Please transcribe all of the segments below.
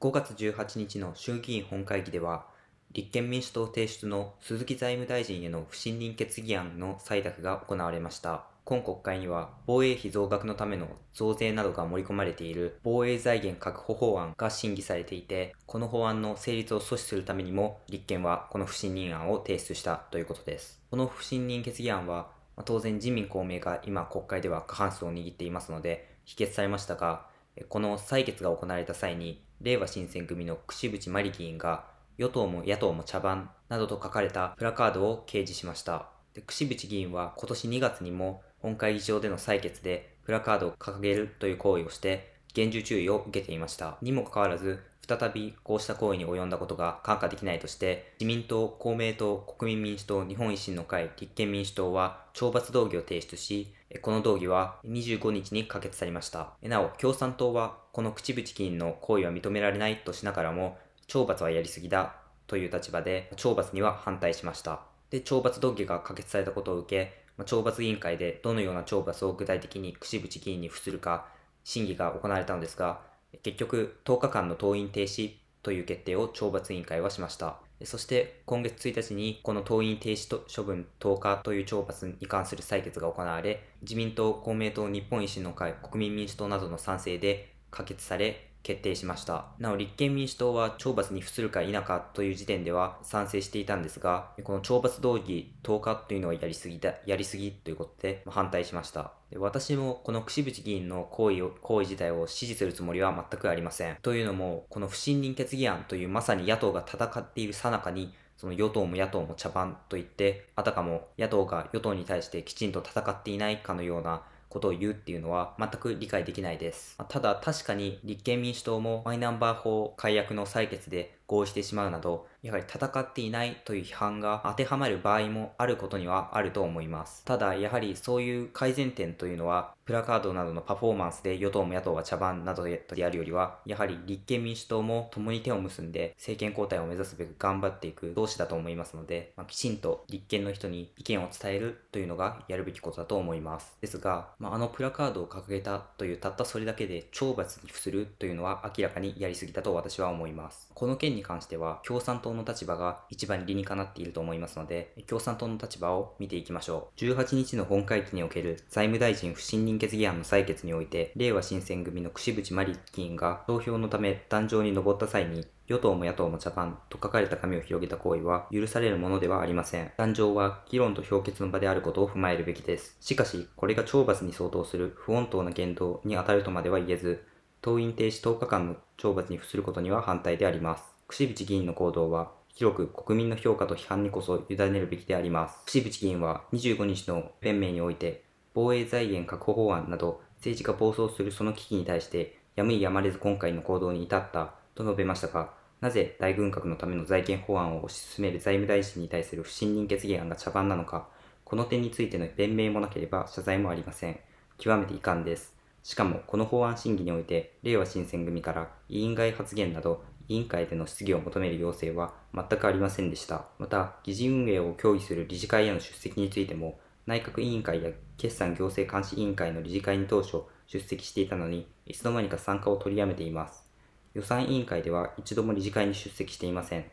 5月18日の衆議院本会議では、立憲民主党提出の鈴木財務大臣への不信任決議案の採択が行われました。今国会には防衛費増額のための増税などが盛り込まれている防衛財源確保法案が審議されていて、この法案の成立を阻止するためにも立憲はこの不信任案を提出したということです。この不信任決議案は、当然自民公明が今国会では過半数を握っていますので、否決されましたが、この採決が行われた際に、令和新選組の櫛渕真理議員が、与党も野党も茶番などと書かれたプラカードを掲示しました。で櫛渕議員は今年2月にも本会議場での採決でプラカードを掲げるという行為をして厳重注意を受けていました。にもかかわらず、再びこうした行為に及んだことが看過できないとして、自民党、公明党、国民民主党、日本維新の会、立憲民主党は懲罰動議を提出し、この動議は25日に可決されました。なお、共産党はこの口々議員の行為は認められないとしながらも、懲罰はやりすぎだという立場で、懲罰には反対しました。で、懲罰動議が可決されたことを受け、懲罰委員会でどのような懲罰を具体的に口々議員に付するか、審議が行われたのですが、結局10日間の登院停止という決定を懲罰委員会はしました。そして今月1日にこの登院停止と処分10日という懲罰に関する採決が行われ、自民党、公明党、日本維新の会、国民民主党などの賛成で可決され、決定しました。なお立憲民主党は懲罰に付するか否かという時点では賛成していたんですが、この懲罰動議10日というのはやりすぎだ、やりすぎということで反対しました。で私もこの櫛渕議員の行為を、行為自体を支持するつもりは全くありません。というのも、この不信任決議案というまさに野党が戦っている最中に、その与党も野党も茶番といって、あたかも野党が与党に対してきちんと戦っていないかのようなことを言うっていうのは全く理解できないです。ただ確かに立憲民主党もマイナンバー法解約の採決で合してしまうなど、やはり戦っていないという批判が当てはまる場合もあることにはあると思います。ただ、やはりそういう改善点というのは、プラカードなどのパフォーマンスで与党も野党が茶番などでやるよりは、やはり立憲民主党も共に手を結んで政権交代を目指すべく頑張っていく同志だと思いますので、まあ、きちんと立憲の人に意見を伝えるというのがやるべきことだと思います。ですが、まあ、あのプラカードを掲げたというたったそれだけで懲罰に付するというのは明らかにやりすぎだと私は思います。この件に関しては、共産党の立場が一番理にかなっていると思いますので、共産党の立場を見ていきましょう。18日の本会期における財務大臣不信任決議案の採決において、令和新選組の櫛渕真理議員が投票のため壇上に上った際に、与党も野党も茶番と書かれた紙を広げた行為は許されるものではありません。壇上は議論と評決の場であることを踏まえるべきです。しかし、これが懲罰に相当する不穏当な言動に当たるとまでは言えず、党員停止10日間の懲罰に付することには反対であります。串渕議員の行動は広く国民の評価と批判にこそ委ねるべきであります。串渕議員は25日の弁明において、防衛財源確保法案など政治が暴走するその危機に対して、やむにやまれず今回の行動に至ったと述べましたが、なぜ大軍拡のための財源法案を推し進める財務大臣に対する不信任決議案が茶番なのか、この点についての弁明もなければ謝罪もありません。極めて遺憾です。しかも、この法案審議において、令和新選組から委員外発言など、委員会での質疑を求める要請は全くありませんでした。また、議事運営を協議する理事会への出席についても、内閣委員会や決算行政監視委員会の理事会に当初出席していたのに、いつの間にか参加を取りやめています。予算委員会では一度も理事会に出席していません。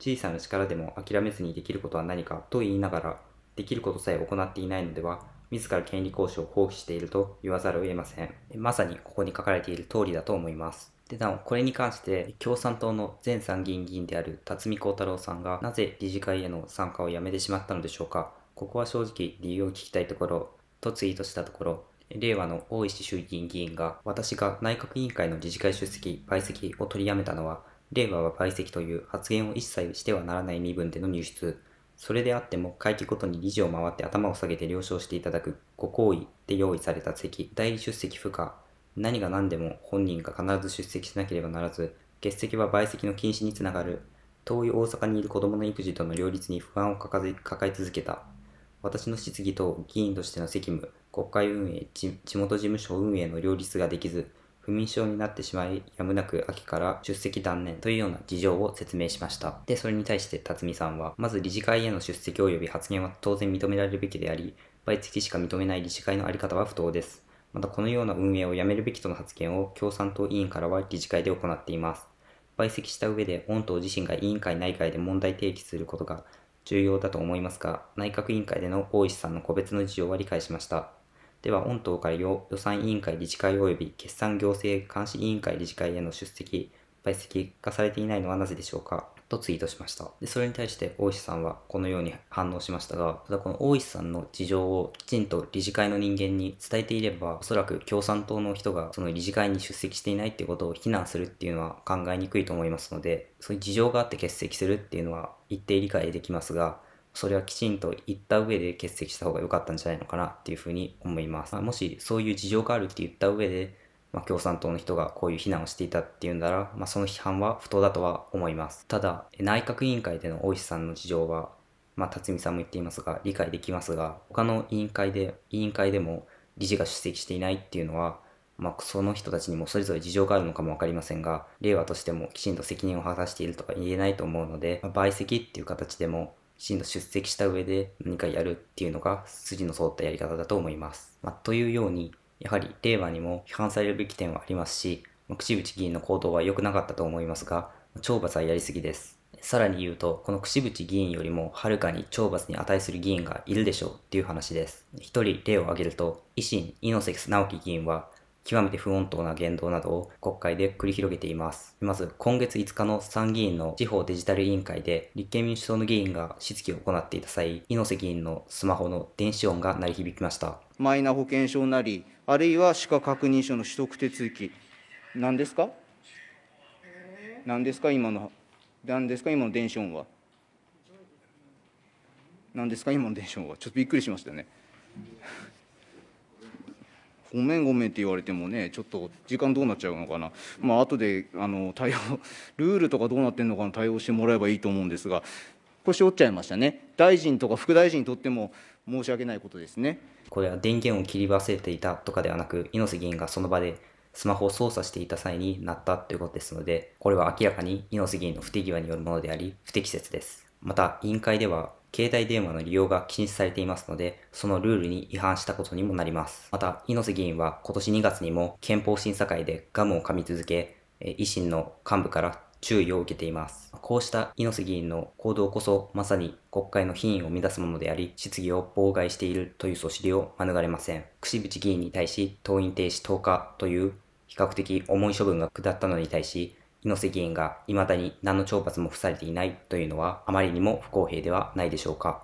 小さな力でも諦めずにできることは何かと言いながら、できることさえ行っていないのでは、自ら権利行使を放棄していると言わざるを得ません。まさにここに書かれている通りだと思います。でなおこれに関して共産党の前参議院議員である辰巳孝太郎さんがなぜ理事会への参加をやめてしまったのでしょうかここは正直理由を聞きたいところとツイートしたところ令和の大石衆議院議員が私が内閣委員会の理事会出席排斥を取りやめたのは令和は排斥という発言を一切してはならない身分での入出それであっても会期ごとに理事を回って頭を下げて了承していただくご行為で用意された席代理出席不可何が何でも本人が必ず出席しなければならず、欠席は倍席の禁止につながる。遠い大阪にいる子供の育児との両立に不安を抱え続けた。私の質疑と議員としての責務、国会運営、地元事務所運営の両立ができず、不眠症になってしまい、やむなく秋から出席断念というような事情を説明しました。で、それに対して辰巳さんは、まず理事会への出席及び発言は当然認められるべきであり、毎月しか認めない理事会のあり方は不当です。またこのような運営をやめるべきとの発言を共産党委員からは理事会で行っています。陪席した上で、御党自身が委員会内外で問題提起することが重要だと思いますが、内閣委員会での大石さんの個別の事情は理解しました。では、御党から予算委員会理事会及び決算行政監視委員会理事会への出席、陪席がされていないのはなぜでしょうか。とツイートしました。で、それに対して大石さんはこのように反応しましたが、ただこの大石さんの事情をきちんと理事会の人間に伝えていれば、おそらく共産党の人がその理事会に出席していないっていうことを非難するっていうのは考えにくいと思いますので、そういう事情があって欠席するっていうのは一定理解できますが、それはきちんと言った上で欠席した方が良かったんじゃないのかなっていうふうに思います。まあ、もしそういう事情があるって言った上で、まあ、共産党の人がこういう非難をしていたっていうなら、まあ、その批判は不当だとは思います。ただ、内閣委員会での大石さんの事情は、まあ、辰巳さんも言っていますが、理解できますが、他の委員会で、委員会でも理事が出席していないっていうのは、まあ、その人たちにもそれぞれ事情があるのかもわかりませんが、令和としてもきちんと責任を果たしているとか言えないと思うので、まあ、陪席っていう形でも、きちんと出席した上で何かやるっていうのが筋の通ったやり方だと思います。まあ、というように、やはり令和にも批判されるべき点はありますし、櫛渕議員の行動は良くなかったと思いますが、懲罰はやりすぎです。さらに言うと、この櫛渕議員よりもはるかに懲罰に値する議員がいるでしょうっていう話です。一人例を挙げると、維新、猪瀬直樹議員は、極めて不穏当な言動などを国会で繰り広げています。まず、今月5日の参議院の地方デジタル委員会で、立憲民主党の議員が質疑を行っていた際、猪瀬議員のスマホの電子音が鳴り響きました。マイナ保険証なり、あるいは歯科確認書の取得手続き、んですか何ですか、今の、何ですか、今の電子音は。何ですか、今の電子音は。ちょっとびっくりしましたね。ごめんごめんって言われてもね、ちょっと時間どうなっちゃうのかな、まあ後であの対応、ルールとかどうなってんのかな、対応してもらえばいいと思うんですが、腰折っちゃいましたね、大臣とか副大臣にとっても申し訳ないことですね。これは電源を切り忘れていたとかではなく、猪瀬議員がその場でスマホを操作していた際になったということですので、これは明らかに猪瀬議員の不手際によるものであり、不適切です。また、委員会では、携帯電話の利用が禁止されていますので、そのルールに違反したことにもなります。また、猪瀬議員は今年2月にも憲法審査会でガムを噛み続け、維新の幹部から注意を受けています。こうした猪瀬議員の行動こそまさに国会の品位を乱すものであり、質疑を妨害しているという素知りを免れません。櫛渕議員に対し、党員停止10日という比較的重い処分が下ったのに対し、猪瀬議員が未だに何の懲罰も付されていないというのはあまりにも不公平ではないでしょうか。